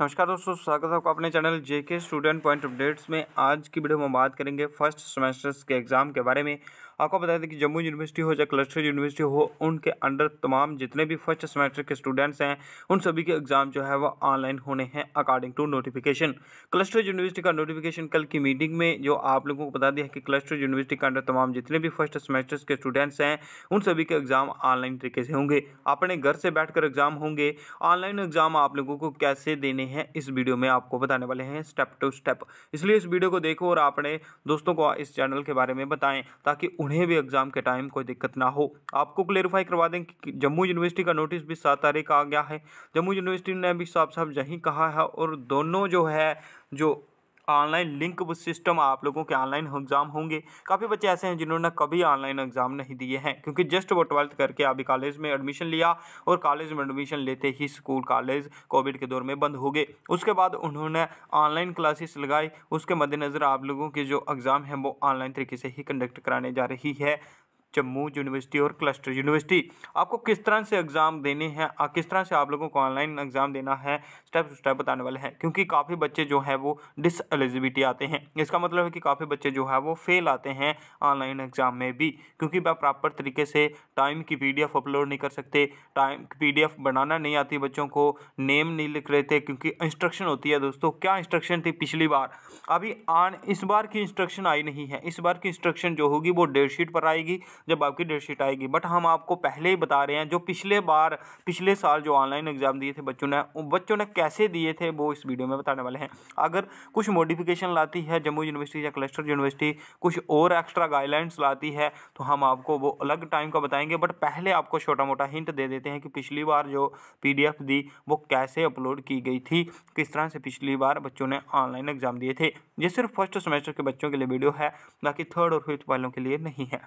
नमस्कार दोस्तों स्वागत है आपका अपने channel JK student point updates में आज की वीडियो में बात करेंगे फर्स्ट सेमेस्टर्स के एग्ज़ाम के बारे में आपको बता दें कि जम्मू यूनिवर्सिटी हो या क्लस्टर यूनिवर्सिटी हो उनके अंडर तमाम जितने भी फर्स्ट सेमेस्टर के स्टूडेंट्स हैं उन सभी के एग्ज़ाम जो है वो ऑनलाइन होने हैं according to notification cluster university का नोटिफिकेशन कल की मीटिंग में जो आप लोगों को बता दिया कि क्लस्टर यूनिवर्सिटी के अंडर तमाम जितने भी फर्स्ट सेमेस्टर्स के स्टूडेंट्स हैं उन सभी के एग्ज़ाम ऑनलाइन तरीके से होंगे अपने घर से बैठकर एग्ज़ाम होंगे ऑनलाइन एग्ज़ाम आप लोगों को कैसे देने हैं इस वीडियो में आपको बताने वाले हैं स्टेप टू स्टेप इसलिए इस वीडियो को देखो और अपने दोस्तों को इस चैनल के बारे में बताएं ताकि उन्हें उन्हें भी एग्ज़ाम के टाइम कोई दिक्कत ना हो आपको क्लेरिफाई करवा दें कि जम्मू यूनिवर्सिटी का नोटिस भी सात तारीख आ गया है जम्मू यूनिवर्सिटी ने भी साफ साफ यही कहा है और दोनों जो है जो ऑनलाइन लिंक सिस्टम आप लोगों के ऑनलाइन एग्ज़ाम होंगे काफ़ी बच्चे ऐसे हैं जिन्होंने कभी ऑनलाइन एग्ज़ाम नहीं दिए हैं क्योंकि जस्ट वो ट्वेल्थ करके अभी कॉलेज में एडमिशन लिया और कॉलेज में एडमिशन लेते ही स्कूल कॉलेज कोविड के दौर में बंद हो गए उसके बाद उन्होंने ऑनलाइन क्लासेस लगाई उसके मद्देनज़र आप लोगों के जो एग्ज़ाम हैं वो ऑनलाइन तरीके से ही कंडक्ट कराने जा रही है जम्मू यूनिवर्सिटी और क्लस्टर यूनिवर्सिटी आपको किस तरह से एग्ज़ाम देने हैं किस तरह से आप लोगों को ऑनलाइन एग्ज़ाम देना है स्टेप टू स्टेप बताने वाले हैं क्योंकि काफ़ी बच्चे जो है वो डिस एलिजिबिलिटी आते हैं इसका मतलब है कि काफ़ी बच्चे जो है वो फेल आते हैं ऑनलाइन एग्ज़ाम में भी क्योंकि वह प्रॉपर तरीके से टाइम की पी अपलोड नहीं कर सकते टाइम की पी बनाना नहीं आती बच्चों को नेम नहीं लिख रहे थे क्योंकि इंस्ट्रक्शन होती है दोस्तों क्या इंस्ट्रक्शन थी पिछली बार अभी आन इस बार की इंस्ट्रक्शन आई नहीं है इस बार की इंस्ट्रक्शन जो होगी वो डेट शीट पर आएगी जब आपकी डेट शीट आएगी बट हम आपको पहले ही बता रहे हैं जो पिछले बार पिछले साल जो ऑनलाइन एग्ज़ाम दिए थे बच्चों ने बच्चों ने कैसे दिए थे वो इस वीडियो में बताने वाले हैं अगर कुछ मॉडिफिकेशन लाती है जम्मू यूनिवर्सिटी या क्लस्टर यूनिवर्सिटी कुछ और एक्स्ट्रा गाइडलाइंस लाती है तो हम आपको वो अलग टाइम का बताएंगे बट पहले आपको छोटा मोटा हिंट दे देते हैं कि पिछली बार जो पी दी वो कैसे अपलोड की गई थी किस तरह से पिछली बार बच्चों ने ऑनलाइन एग्ज़ाम दिए थे ये सिर्फ फर्स्ट सेमेस्टर के बच्चों के लिए वीडियो है बाकी थर्ड और फिफ्थ वालों के लिए नहीं है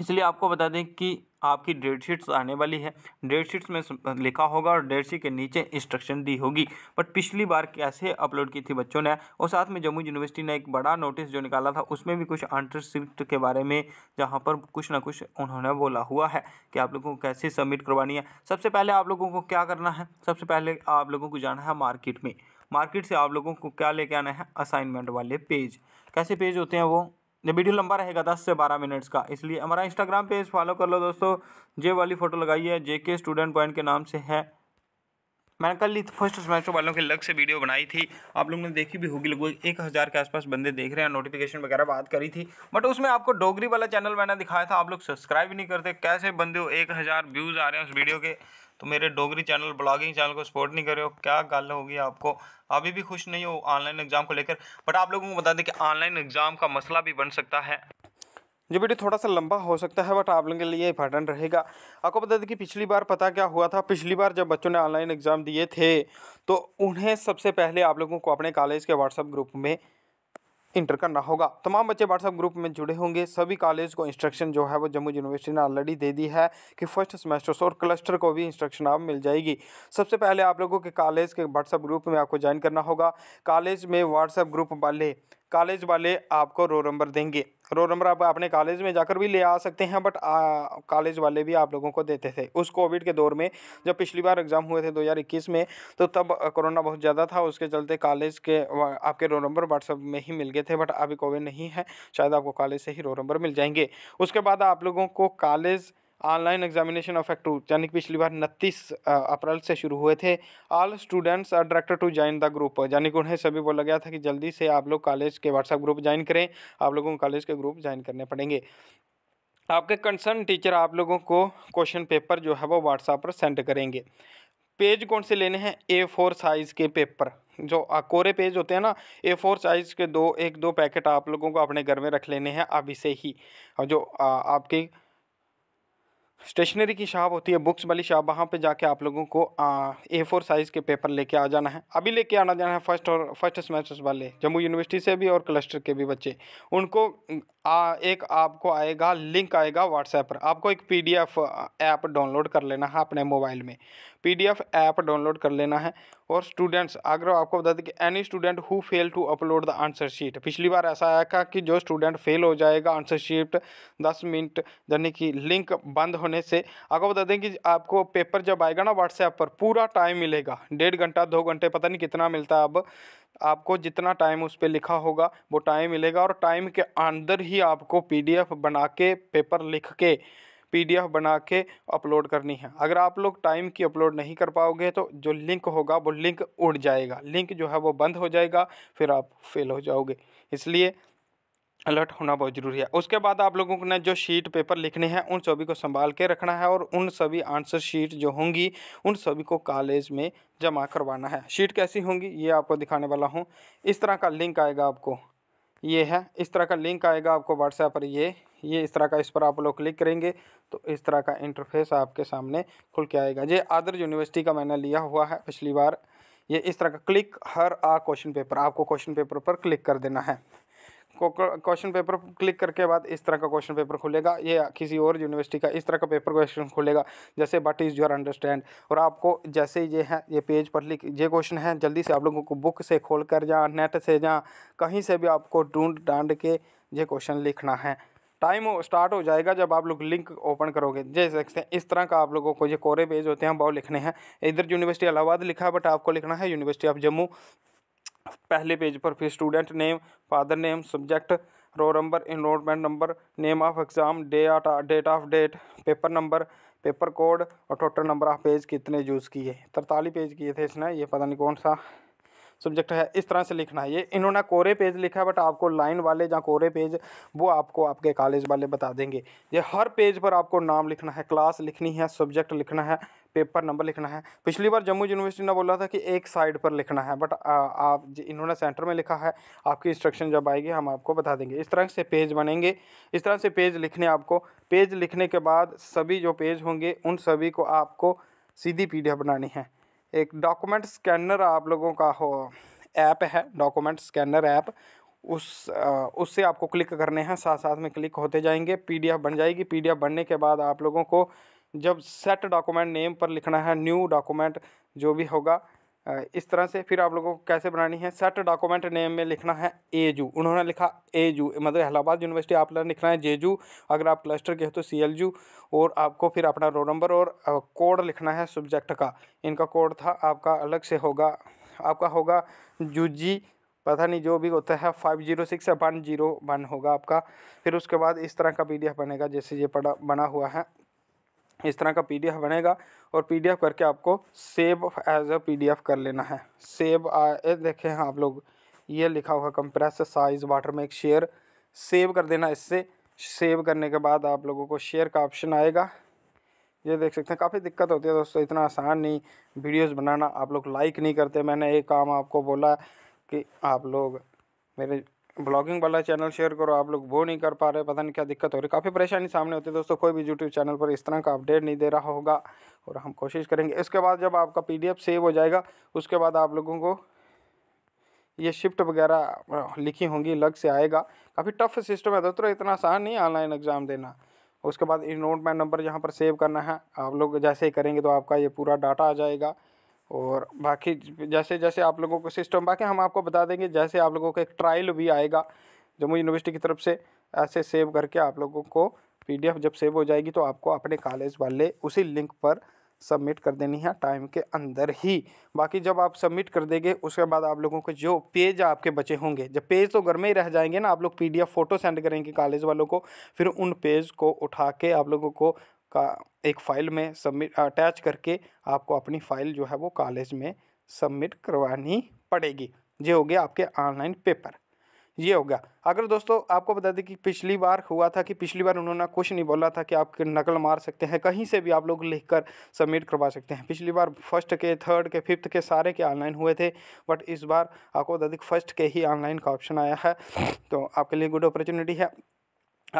इसलिए आपको बता दें कि आपकी डेट शीट्स आने वाली है डेट शीट्स में लिखा होगा और डेट शीट के नीचे इंस्ट्रक्शन दी होगी बट पिछली बार कैसे अपलोड की थी बच्चों ने और साथ में जम्मू यूनिवर्सिटी ने एक बड़ा नोटिस जो निकाला था उसमें भी कुछ आंट्रशिफ्ट के बारे में जहाँ पर कुछ ना कुछ उन्होंने बोला हुआ है कि आप लोगों को कैसे सबमिट करवानी है सबसे पहले आप लोगों को क्या करना है सबसे पहले आप लोगों को जाना है मार्केट में मार्केट से आप लोगों को क्या लेके आना है असाइनमेंट वाले पेज कैसे पेज होते हैं वो वीडियो लंबा रहेगा दस से बारह मिनट्स का इसलिए हमारा इंस्टाग्राम पेज फॉलो कर लो दोस्तों जे वाली फ़ोटो लगाई है जे के स्टूडेंट पॉइंट के नाम से है मैंने कल फर्स्ट सेमेस्टर वालों के लग से वीडियो बनाई थी आप लोगों ने देखी भी होगी लगभग एक हज़ार के आसपास बंदे देख रहे हैं नोटिफिकेशन वगैरह बात करी थी बट उसमें आपको डोगरी वाला चैनल मैंने दिखाया था आप लोग सब्सक्राइब नहीं करते कैसे बंदे हो एक हज़ार व्यूज़ आ रहे हैं उस वीडियो के तो मेरे डोगरी चैनल ब्लॉगिंग चैनल को सपोर्ट नहीं कर रहे हो क्या गल होगी आपको अभी भी खुश नहीं हो ऑनलाइन एग्ज़ाम को लेकर बट आप लोगों को बता दें कि ऑनलाइन एग्ज़ाम का मसला भी बन सकता है जो वीडियो थोड़ा सा लंबा हो सकता है बट आप लोगों के लिए इंपॉर्टेंट रहेगा आपको बता दें कि पिछली बार पता क्या हुआ था पिछली बार जब बच्चों ने ऑनलाइन एग्ज़ाम दिए थे तो उन्हें सबसे पहले आप लोगों को अपने कॉलेज के व्हाट्सअप ग्रुप में इंटर करना होगा तमाम बच्चे व्हाट्सएप ग्रुप में जुड़े होंगे सभी कॉलेज को इंस्ट्रक्शन जो है वो जम्मू यूनिवर्सिटी ने ऑलरेडी दे दी है कि फर्स्ट सेमेस्टर और क्लस्टर को भी इंस्ट्रक्शन आप मिल जाएगी सबसे पहले आप लोगों के कॉलेज के व्हाट्सएप ग्रुप में आपको ज्वाइन करना होगा कॉलेज में व्हाट्सएप ग्रुप वाले कॉलेज वाले आपको रोल नंबर देंगे रोल नंबर आप अपने कॉलेज में जाकर भी ले आ सकते हैं बट कॉलेज वाले भी आप लोगों को देते थे उस कोविड के दौर में जब पिछली बार एग्ज़ाम हुए थे 2021 में तो तब कोरोना बहुत ज़्यादा था उसके चलते कॉलेज के आपके रोल नंबर व्हाट्सअप में ही मिल गए थे बट अभी कोविड नहीं है शायद आपको कॉलेज से ही रोल नंबर मिल जाएंगे उसके बाद आप लोगों को college online examination of act यानी कि पिछली बार उनतीस अप्रैल से शुरू हुए थे all students are directed to join the group यानी कि उन्हें सभी बोला गया था कि जल्दी से आप लोग कॉलेज के व्हाट्सएप ग्रुप ज्वाइन करें आप लोगों को कॉलेज के ग्रुप ज्वाइन करने पड़ेंगे आपके कंसर्न टीचर आप लोगों को क्वेश्चन पेपर जो है वो व्हाट्सएप पर सेंड करेंगे पेज कौन से लेने हैं ए फोर साइज़ के पेपर जो कोरे पेज होते हैं ना ए फोर साइज़ के दो एक दो पैकेट आप लोगों को अपने घर में रख लेने हैं अभी से ही जो आ, आपकी स्टेशनरी की शॉप होती है बुक्स वाली शॉप वहाँ पे जाके आप लोगों को ए फोर साइज़ के पेपर लेके आ जाना है अभी लेके आना जाना है फर्स्ट और फर्स्ट सेमेस्टर वाले जम्मू यूनिवर्सिटी से भी और क्लस्टर के भी बच्चे उनको आ, एक आपको आएगा लिंक आएगा व्हाट्सएप पर आपको एक पीडीएफ ऐप डाउनलोड कर लेना है अपने मोबाइल में पीडीएफ ऐप डाउनलोड कर लेना है और स्टूडेंट्स अगर आपको बता दें कि any student who fail to upload the answer sheet पिछली बार ऐसा आया था कि जो स्टूडेंट फेल हो जाएगा आंसर शीट दस मिनट यानी कि लिंक बंद होने से आपको बता दें कि आपको पेपर जब आएगा ना व्हाट्सएप पर पूरा टाइम मिलेगा डेढ़ घंटा दो घंटे पता नहीं कितना मिलता है अब आपको जितना टाइम उस पर लिखा होगा वो टाइम मिलेगा और टाइम के अंदर ही आपको पी बना के पेपर लिख के पीडीएफ बना के अपलोड करनी है अगर आप लोग टाइम की अपलोड नहीं कर पाओगे तो जो लिंक होगा वो लिंक उड़ जाएगा लिंक जो है वो बंद हो जाएगा फिर आप फेल हो जाओगे इसलिए अलर्ट होना बहुत ज़रूरी है उसके बाद आप लोगों ने जो शीट पेपर लिखने हैं उन सभी को संभाल के रखना है और उन सभी आंसर शीट जो होंगी उन सभी को कॉलेज में जमा करवाना है शीट कैसी होंगी ये आपको दिखाने वाला हूँ इस तरह का लिंक आएगा आपको ये है इस तरह का लिंक आएगा आपको व्हाट्सएप पर ये ये इस तरह का इस पर आप लोग क्लिक करेंगे तो इस तरह का इंटरफेस आपके सामने खुल के आएगा ये आदर यूनिवर्सिटी का मैंने लिया हुआ है पिछली बार ये इस तरह का क्लिक हर आ क्वेश्चन पेपर आपको क्वेश्चन पेपर पर क्लिक कर देना है क्वेश्चन पेपर क्लिक करके बाद इस तरह का क्वेश्चन पेपर खुलेगा ये किसी और यूनिवर्सिटी का इस तरह का पेपर क्वेश्चन खुलेगा जैसे बट इज़ योर अंडरस्टैंड और आपको जैसे ये है ये पेज पर लिख ये क्वेश्चन है जल्दी से आप लोगों को बुक से खोल कर या नेट से या कहीं से भी आपको ढूंढ डांड के ये क्वेश्चन लिखना है टाइम स्टार्ट हो जाएगा जब आप लोग लिंक ओपन करोगे जैसे सकते हैं इस तरह का आप लोगों को ये कोरे पेज होते हैं बहुत लिखने हैं इधर यूनिवर्सिटी इलाहाबाद लिखा है बट आपको लिखना है यूनिवर्सिटी ऑफ जम्मू पहले पेज पर फिर student name father name subject roll number enrolment number name of exam day at date of date paper number paper code और टोटल नंबर ऑफ पेज कितने यूज़ किए तरतालीस पेज किए थे इसने ये पता नहीं कौन सा सब्जेक्ट है इस तरह से लिखना है ये इन्होंने कोरे पेज लिखा बट आपको लाइन वाले या कोरे पेज वो आपको आपके कॉलेज वाले बता देंगे ये हर पेज पर आपको नाम लिखना है क्लास लिखनी है सब्जेक्ट लिखना है पेपर नंबर लिखना है पिछली बार जम्मू यूनिवर्सिटी ने बोला था कि एक साइड पर लिखना है बट आप इन्होंने सेंटर में लिखा है आपकी इंस्ट्रक्शन जब आएगी हम आपको बता देंगे इस तरह से पेज बनेंगे इस तरह से पेज लिखने आपको पेज लिखने के बाद सभी जो पेज होंगे उन सभी को आपको सीधी पीडीएफ बनानी है एक डॉक्यूमेंट स्कैनर आप लोगों का हो ऐप है डॉक्यूमेंट स्कैनर ऐप उस उससे आपको क्लिक करने हैं साथ साथ में क्लिक होते जाएंगे पीडीएफ बन जाएगी पीडीएफ बनने के बाद आप लोगों को जब सेट डॉक्यूमेंट नेम पर लिखना है न्यू डॉक्यूमेंट जो भी होगा इस तरह से फिर आप लोगों को कैसे बनानी है सेट डॉक्यूमेंट नेम में लिखना है ए जू उन्होंने लिखा ए जू मतलब इलाहाबाद यूनिवर्सिटी आप लिखना है जे जू अगर आप क्लस्टर के हो तो सी एल जू और आपको फिर अपना रोल नंबर और कोड लिखना है सब्जेक्ट का इनका कोड था आपका अलग से होगा आपका होगा जी पता नहीं जो भी होता है five zero six one zero one होगा आपका फिर उसके बाद इस तरह का पी बनेगा जैसे ये पड़ा बना हुआ है इस तरह का पीडीएफ बनेगा और पीडीएफ करके आपको सेव एज अ पीडीएफ कर लेना है सेव देखें आप लोग ये लिखा हुआ कंप्रेस साइज वाटर में एक शेयर सेव कर देना इससे सेव करने के बाद आप लोगों को शेयर का ऑप्शन आएगा ये देख सकते हैं काफ़ी दिक्कत होती है दोस्तों इतना आसान नहीं वीडियोस बनाना आप लोग लाइक नहीं करते मैंने एक काम आपको बोला कि आप लोग मेरे ब्लॉगिंग वाला चैनल शेयर करो आप लोग वो नहीं कर पा रहे पता नहीं क्या दिक्कत हो रही काफ़ी परेशानी सामने होती है दोस्तों कोई भी यूट्यूब चैनल पर इस तरह का अपडेट नहीं दे रहा होगा और हम कोशिश करेंगे इसके बाद जब आपका पी सेव हो जाएगा उसके बाद आप लोगों को ये शिफ्ट वगैरह लिखी होंगी अलग से आएगा काफ़ी टफ सिस्टम है दोस्तों इतना आसान नहीं ऑनलाइन एग्ज़ाम देना उसके बाद नोट मैन नंबर यहाँ पर सेव करना है आप लोग जैसे ही करेंगे तो आपका ये पूरा डाटा आ जाएगा और बाकी जैसे जैसे आप लोगों को सिस्टम बाकी हम आपको बता देंगे जैसे आप लोगों का एक ट्रायल भी आएगा जम्मू यूनिवर्सिटी की तरफ से ऐसे सेव करके आप लोगों को पीडीएफ जब सेव हो जाएगी तो आपको अपने कॉलेज वाले उसी लिंक पर सबमिट कर देनी है टाइम के अंदर ही बाकी जब आप सबमिट कर देंगे उसके बाद आप लोगों को जो पेज आपके बचे होंगे जब पेज तो घर में ही रह जाएंगे ना आप लोग पीडीएफ फोटो सेंड करेंगे कॉलेज वालों को फिर उन पेज को उठा के आप लोगों को का एक फ़ाइल में सबमिट अटैच करके आपको अपनी फ़ाइल जो है वो कॉलेज में सबमिट करवानी पड़ेगी ये हो गया आपके ऑनलाइन पेपर ये हो गया अगर दोस्तों आपको बता दें कि पिछली बार हुआ था कि पिछली बार उन्होंने कुछ नहीं बोला था कि आप नकल मार सकते हैं कहीं से भी आप लोग लिख कर सबमिट करवा सकते हैं पिछली बार फर्स्ट के थर्ड के फिफ्थ के सारे के ऑनलाइन हुए थे बट इस बार आपको बता दें फर्स्ट के ही ऑनलाइन का ऑप्शन आया है तो आपके लिए गुड अपॉर्चुनिटी है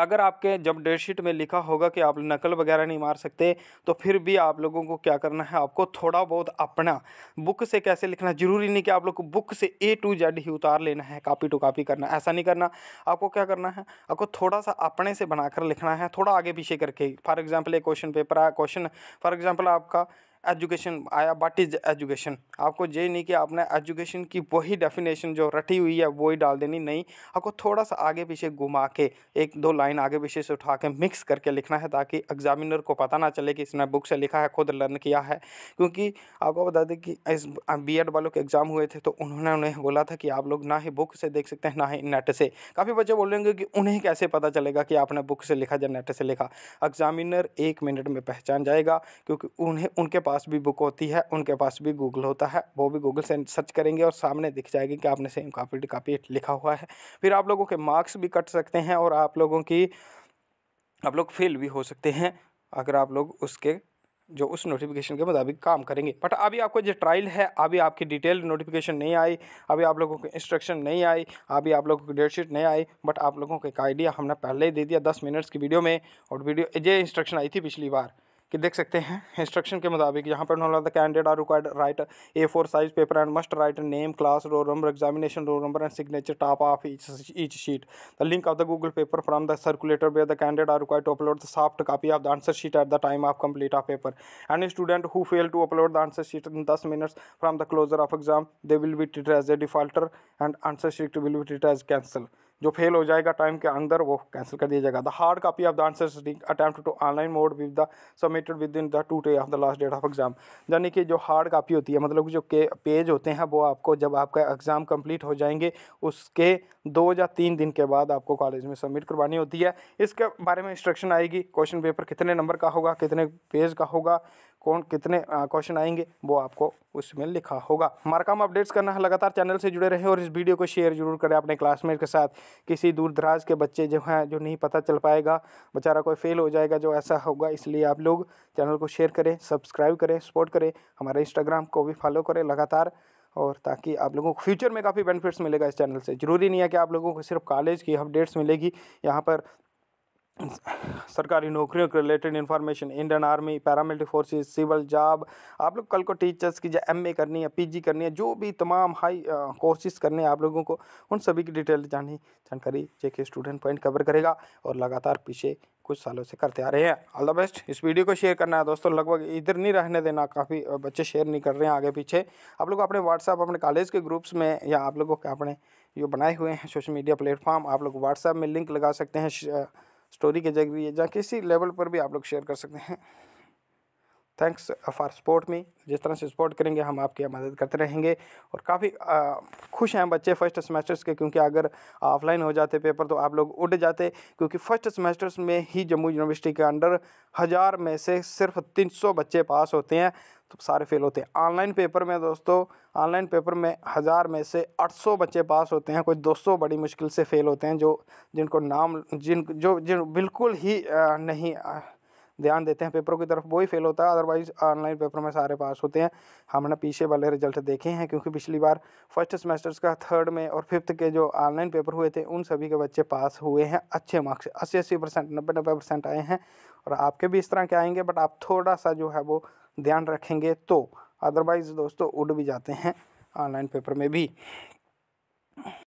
अगर आपके जब डेट शीट में लिखा होगा कि आप नकल वगैरह नहीं मार सकते तो फिर भी आप लोगों को क्या करना है आपको थोड़ा बहुत अपना बुक से कैसे लिखना ज़रूरी नहीं कि आप लोग को बुक से ए टू जेड ही उतार लेना है कापी टू कापी करना ऐसा नहीं करना आपको क्या करना है आपको थोड़ा सा अपने से बनाकर लिखना है थोड़ा आगे पीछे करके फॉर एग्ज़ाम्पल एक क्वेश्चन पेपर आया क्वेश्चन फॉर एग्ज़ाम्पल आपका एजुकेशन आया वट इज़ एजुकेशन आपको ये नहीं कि आपने एजुकेशन की वही डेफिनेशन जो रटी हुई है वही डाल देनी नहीं आपको थोड़ा सा आगे पीछे घुमा के एक दो लाइन आगे पीछे से उठा के मिक्स करके लिखना है ताकि एग्जामिनर को पता ना चले कि इसने बुक से लिखा है खुद लर्न किया है क्योंकि आपको बता दें कि इस बी वालों के एग्ज़ाम हुए थे तो उन्होंने उन्हें बोला था कि आप लोग ना ही बुक से देख सकते हैं ना ही नेट से काफ़ी बच्चे बोल रहे कि उन्हें कैसे पता चलेगा कि आपने बुक से लिखा या नेट से लिखा एग्जामिनर एक मिनट में पहचान जाएगा क्योंकि उन्हें उनके पास पास भी बुक होती है उनके पास भी गूगल होता है वो भी गूगल से सर्च करेंगे और सामने दिख जाएगी कि आपने सेम कापी टू कापी लिखा हुआ है फिर आप लोगों के मार्क्स भी कट सकते हैं और आप लोगों की आप लोग फेल भी हो सकते हैं अगर आप लोग उसके जो उस नोटिफिकेशन के मुताबिक काम करेंगे बट अभी आपको जो ट्रायल है अभी आपकी डिटेल नोटिफिकेशन नहीं आई अभी आप लोगों को इंस्ट्रक्शन नहीं आई अभी आप लोगों की डेटशीट नहीं आई बट आप लोगों को एक आइडिया हमने पहले ही दे दिया दस मिनट्स की वीडियो में और वीडियो ये इंस्ट्रक्शन आई थी पिछली बार कि देख सकते हैं इंस्ट्रक्शन के मुताबिक यहाँ पर उन्होंने candidate are required write A four size paper and must write name class roll number examination roll number and signature top of each sheet the link of the Google paper from the circulator way the candidate are required to upload the soft copy of the answer sheet at the time of complete of paper and student who fail to upload the answer sheet in दस minutes from the closure of exam they will be treated as a defaulter and answer sheet will be treated as cancel जो fail हो जाएगा time के अंदर वो cancel कर दिया जाएगा the hard copy of the answer attempt to online mode with the submitted within the two day of the last date of exam यानी कि जो हार्ड कापी होती है मतलब जो के पेज होते हैं वो आपको जब आपका एग्ज़ाम कंप्लीट हो जाएंगे उसके दो या तीन दिन के बाद आपको कॉलेज में सबमिट करवानी होती है इसके बारे में इंस्ट्रक्शन आएगी क्वेश्चन पेपर कितने नंबर का होगा कितने पेज का होगा कौन कितने क्वेश्चन आएंगे वो आपको उसमें लिखा होगा काम अपडेट्स करना है लगातार चैनल से जुड़े रहें और इस वीडियो को शेयर जरूर करें अपने क्लासमेट के साथ किसी दूर दराज के बच्चे जो हैं जो नहीं पता चल पाएगा बेचारा कोई फेल हो जाएगा जो ऐसा होगा इसलिए आप लोग चैनल को शेयर करें सब्सक्राइब करें सपोर्ट करें हमारे इंस्टाग्राम को भी फॉलो करें लगातार और ताकि आप लोगों को फ्यूचर में काफ़ी बेनिफिट्स मिलेगा इस चैनल से ज़रूरी नहीं है कि आप लोगों को सिर्फ कॉलेज की अपडेट्स मिलेगी यहाँ पर सरकारी नौकरियों के related information Indian army paramilitary forces civil job आप लोग कल को टीचर्स की जो एमए करनी है पीजी करनी है जो भी तमाम हाई कोर्सेज करने हैं आप लोगों को उन सभी की डिटेल जानी जानकारी जेके स्टूडेंट पॉइंट कवर करेगा और लगातार पीछे कुछ सालों से करते आ रहे हैं ऑल द बेस्ट इस वीडियो को शेयर करना है दोस्तों लगभग इधर नहीं रहने देना काफ़ी बच्चे शेयर नहीं कर रहे हैं आगे पीछे आप लोग अपने व्हाट्सएप अपने कॉलेज के ग्रुप्स में या आप लोगों के अपने जो बनाए हुए हैं सोशल मीडिया प्लेटफॉर्म आप लोग व्हाट्सएप में लिंक लगा सकते हैं स्टोरी के जरिए या किसी लेवल पर भी आप लोग शेयर कर सकते हैं थैंक्स फॉर सपोर्ट मी जिस तरह से सपोर्ट करेंगे हम आपकी मदद करते रहेंगे और काफ़ी uh, खुश हैं बच्चे फर्स्ट सेमेस्टर्स के क्योंकि अगर ऑफलाइन हो जाते पेपर तो आप लोग उड़ जाते क्योंकि फर्स्ट सेमेस्टर्स में ही जम्मू यूनिवर्सिटी के अंडर हज़ार में से सिर्फ तीन सौ बच्चे पास होते हैं तो सारे फेल होते हैं ऑनलाइन पेपर में दोस्तों ऑनलाइन पेपर में हज़ार में से सौ बच्चे पास होते हैं कुछ 200 बड़ी मुश्किल से फेल होते हैं जो जिनको नाम जिन जो जिन बिल्कुल ही uh, नहीं uh, ध्यान देते हैं पेपरों की तरफ वो ही फेल होता है अदरवाइज ऑनलाइन पेपर में सारे पास होते हैं हमने पीछे वाले रिजल्ट देखे हैं क्योंकि पिछली बार फर्स्ट सेमेस्टर्स का थर्ड में और फिफ्थ के जो ऑनलाइन पेपर हुए थे उन सभी के बच्चे पास हुए हैं अच्छे मार्क्स अस्सी अस्सी परसेंट नब्बे नब्बे परसेंट आए हैं और आपके भी इस तरह के आएंगे बट आप थोड़ा सा जो है वो ध्यान रखेंगे तो अदरवाइज़ दोस्तों उड़ भी जाते हैं ऑनलाइन पेपर में भी